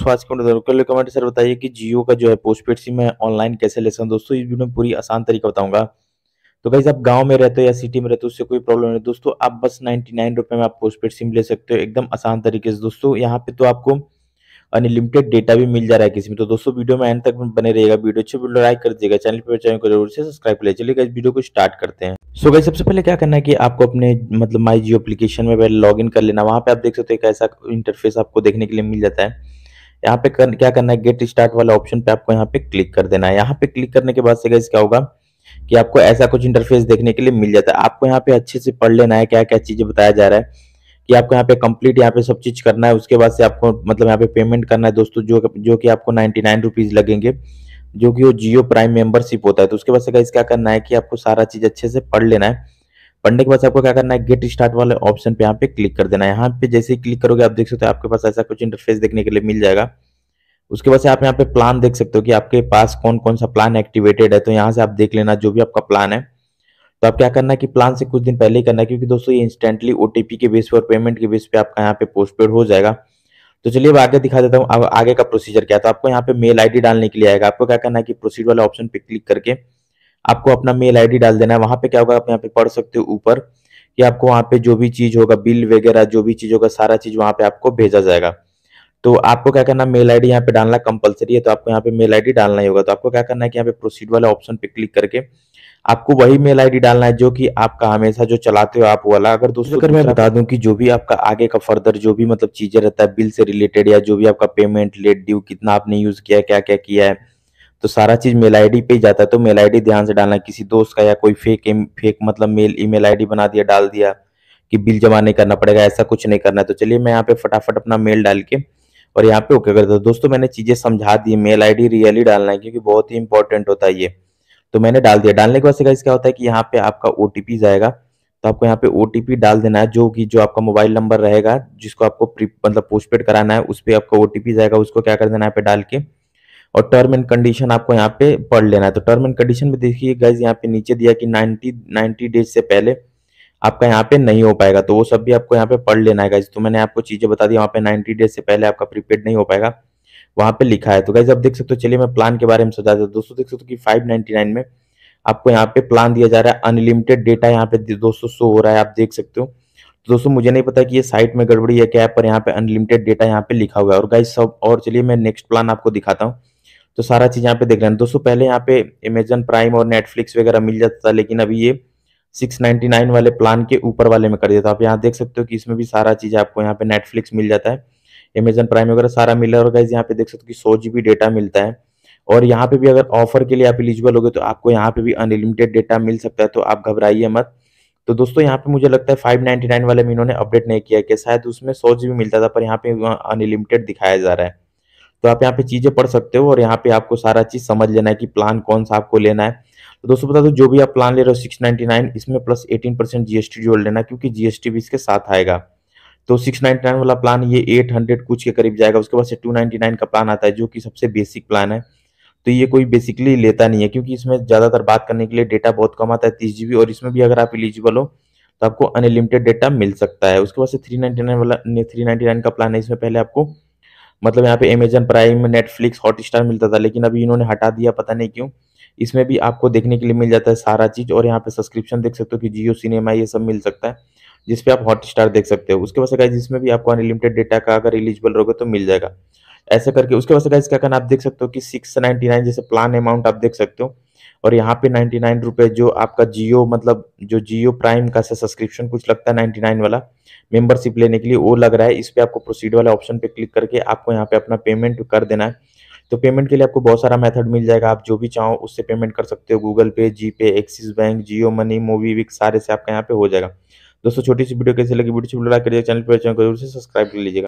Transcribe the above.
comment sir बताइए कि जियो का जो है पोस्टपेड सिम है ऑनलाइन कैसे ले सकते दोस्तों इस वीडियो में पूरी आसान तरीका बताऊंगा तो कहीं आप गांव में रहते हो या सिटी में रहते हो उससे कोई प्रॉब्लम नहीं दोस्तों आप बस नाइनटी नाइन रुपये में आप पोस्टपेड सिम ले सकते हो एकदम आसान तरीके से दोस्तों यहाँ पे तो आपको अनलिमिटेड डेटा भी मिल जा रहा है किसी में तो दोस्तों वीडियो में एंड तक बने रहेगा वीडियो अच्छे वीडियो लाइक कर दिएगा चैनल पर चैनल को जरूर से सब्सक्राइब कर चलिए इस वीडियो को स्टार्ट करते हैं सो so, गई सबसे पहले क्या करना है कि आपको अपने मतलब माई जियो एप्लीकेशन में पहले लॉग कर लेना वहाँ पे आप देख सकते हो एक ऐसा इंटरफेस आपको देखने के लिए मिल जाता है यहाँ पे कर, क्या करना है गेट स्टार्ट वाला ऑप्शन पे आपको यहाँ पे क्लिक कर देना है यहाँ पे क्लिक करने के बाद से क्या होगा कि आपको ऐसा कुछ इंटरफेस देखने के लिए मिल जाता है आपको यहाँ पे अच्छे से पढ़ लेना है क्या क्या चीजें बताया जा रहा है कि आपको यहाँ पे कंप्लीट यहाँ पे सब चीज करना है उसके बाद से आपको मतलब यहाँ पे पेमेंट करना है दोस्तों जो जो कि आपको नाइनटी नाइन रुपीज लगेंगे जो कि वो जियो प्राइम मेंबरशिप होता है तो उसके बाद से क्या करना है कि आपको सारा चीज अच्छे से पढ़ लेना है पढ़ने के बाद आपको क्या करना है गेट स्टार्ट वाले ऑप्शन पे यहाँ पे क्लिक कर देना है यहाँ पे जैसे ही क्लिक करोगे आप देख सकते हो आपके पास ऐसा कुछ इंटरफेस देखने के लिए मिल जाएगा उसके बाद से आप यहाँ पे प्लान देख सकते हो कि आपके पास कौन कौन सा प्लान एक्टिवेटेड है तो यहाँ से आप देख लेना जो भी आपका प्लान है तो आप क्या करना है कि प्लान से कुछ दिन पहले ही करना है क्योंकि दोस्तों ये इंस्टेंटली ओटीपी के बेस पर पेमेंट के बेस पे आपका यहाँ पे पोस्टपेड हो जाएगा तो चलिए अब आगे दिखा देता हूँ अब आगे का प्रोसीजर क्या है तो आपको यहाँ पे मेल आईडी डालने के लिए आएगा आपको क्या करना है कि प्रोसीड वाले ऑप्शन पे क्लिक करके आपको अपना मेल आईडी डाल देना है वहां पे क्या होगा आप यहाँ पे पढ़ सकते हो ऊपर कि आपको वहाँ पे जो भी चीज होगा बिल वगैरह जो भी चीज होगा सारा चीज वहाँ पे आपको भेजा जाएगा तो आपको क्या करना मेल आई डी यहाँ पे डालना कंपलसरी है तो आपको यहाँ पे मेल डी डालना ही होगा तो आपको क्या करना है कि यहाँ पे प्रोसीड वाले ऑप्शन पे क्लिक करके आपको वही मेल आईडी डालना है जो कि आपका हमेशा जो चलाते हो आप वाला अगर दोस्तों अगर मैं बता दूं कि जो भी आपका आगे का फर्दर जो भी मतलब चीजें रहता है बिल से रिलेटेड या जो भी आपका पेमेंट लेट ड्यू कितना आपने यूज किया है क्या क्या किया है तो सारा चीज मेल आईडी पे ही जाता है तो मेल आईडी ध्यान से डालना किसी दोस्त का या कोई फेक फेक मतलब मेल ईमेल आईडी बना दिया डाल दिया कि बिल जमा नहीं करना पड़ेगा ऐसा कुछ नहीं करना है तो चलिए मैं यहाँ पे फटाफट अपना मेल डाल के और यहाँ पे ओके कर दो दोस्तों मैंने चीजें समझा दी मेल आईडी रियली डालना है क्योंकि बहुत ही इंपॉर्टेंट होता है ये तो मैंने डाल दिया डालने के बाद से क्या होता है कि यहाँ पे आपका ओ जाएगा तो आपको यहाँ पे ओ डाल देना है जो कि जो आपका मोबाइल नंबर रहेगा जिसको आपको मतलब पोस्टपेड कराना है उस पर आपका ओ जाएगा उसको क्या कर देना है पे डाल के और टर्म एंड कंडीशन आपको यहाँ पे पढ़ लेना है तो टर्म एंड कंडीशन में देखिए गाइज यहाँ पे नीचे दिया कि 90 90 डेज से पहले आपका यहाँ पे नहीं हो पाएगा तो वो सब भी आपको यहाँ पे पढ़ लेना है गाइज तो मैंने आपको चीज़ें बता दी वहाँ पे 90 डेज से पहले आपका प्रीपेड नहीं हो पाएगा वहाँ पे लिखा है तो गाइज आप देख सकते हो चलिए मैं प्लान के बारे में समझा देता दोस्तों देख सकते हो कि फाइव में आपको यहाँ पे प्लान दिया जा रहा है अनलिमिटेड डेटा यहाँ पे दोस्तों शो हो रहा है आप देख सकते हो तो दोस्तों मुझे नहीं पता कि ये साइट में गड़बड़ी है क्या पर यहाँ पे अनलिमिटेड डेटा यहाँ पे लिखा हुआ है और गाइज सब और चलिए मैं नेक्स्ट प्लान आपको दिखाता हूँ तो सारा चीज़ यहाँ पे देख लेना दोस्तों पहले यहाँ पे अमेजन प्राइम और नेटफ्लिक्स वगैरह मिल जाता था लेकिन अभी ये 699 वाले प्लान के ऊपर वाले में कर दिया था आप यहाँ देख सकते हो कि इसमें भी सारा चीज़ आपको यहाँ पे नेटफ्लिक्स मिल जाता है अमेजन प्राइम वगैरह सारा मिला और गाइज यहाँ पे देख सकते हो कि सौ जी डेटा मिलता है और यहाँ पे भी अगर ऑफर के लिए आप एलिजिबल हो तो आपको यहाँ पे भी अनलिमिटेड डेटा मिल सकता है तो आप घबराइए मत तो दोस्तों यहाँ पे मुझे लगता है नाइन वाले में इन्होंने अपडेट नहीं किया कि शायद उसमें सौ जी मिलता था पर यहाँ पे अनलिमिटेड दिखाया जा रहा है तो आप यहाँ पे चीज़ें पढ़ सकते हो और यहाँ पे आपको सारा चीज़ समझ लेना है कि प्लान कौन सा आपको लेना है तो दोस्तों बता दो जो भी आप प्लान ले रहे हो सिक्स नाइन इसमें प्लस एटीन परसेंट जीएसटी जोड़ लेना क्योंकि जीएसटी भी इसके साथ आएगा तो सिक्स नाइन वाला प्लान ये एट हंड्रेड कुछ के करीब जाएगा उसके बाद से टू नाइन का प्लान आता है जो कि सबसे बेसिक प्लान है तो ये कोई बेसिकली लेता नहीं है क्योंकि इसमें ज़्यादातर बात करने के लिए डेटा बहुत कम आता है तीस जीबी और इसमें भी अगर आप इलिजिबल हो तो आपको अनलिमिटेड डेटा मिल सकता है उसके बाद से थ्री नाइन वाला थ्री नाइनटी नाइन का प्लान है इसमें पहले आपको मतलब यहाँ पे अमेजन प्राइम नेटफ्लिक्स हॉटस्टार मिलता था लेकिन अभी इन्होंने हटा दिया पता नहीं क्यों इसमें भी आपको देखने के लिए मिल जाता है सारा चीज़ और यहाँ पे सब्सक्रिप्शन देख सकते हो कि जियो सिनेमा ये सब मिल सकता है जिसपे आप हॉटस्टार देख सकते हो उसके बाद से जिसमें भी आपको अनलिमिटेड डेटा का अगर एलिजिबल रहोगे तो मिल जाएगा ऐसे करके उसके बाद क्या करना आप देख सकते हो कि सिक्स नाइनटी नाइन जैसे प्लान अमाउंट आप देख सकते हो और यहाँ पे नाइन्टी नाइन रुपये जो आपका जियो मतलब जो जियो प्राइम का सब्सक्रिप्शन कुछ लगता है नाइन्टी नाइन वाला मेंबरशिप लेने के लिए वो लग रहा है इस पर आपको प्रोसीड वाले ऑप्शन पे क्लिक करके आपको यहाँ पे अपना पेमेंट कर देना है तो पेमेंट के लिए आपको बहुत सारा मेथड मिल जाएगा आप जो भी चाहो उससे पेमेंट कर सकते हो Google Pay G Pay Axis Bank Jio money MobiKwik सारे से आपका यहाँ पे हो जाएगा दोस्तों छोटी सी वीडियो कैसे लगी वीडियो लगा करिए चैनल पर चैनल को जरूर से सब्सक्राइब कर लीजिएगा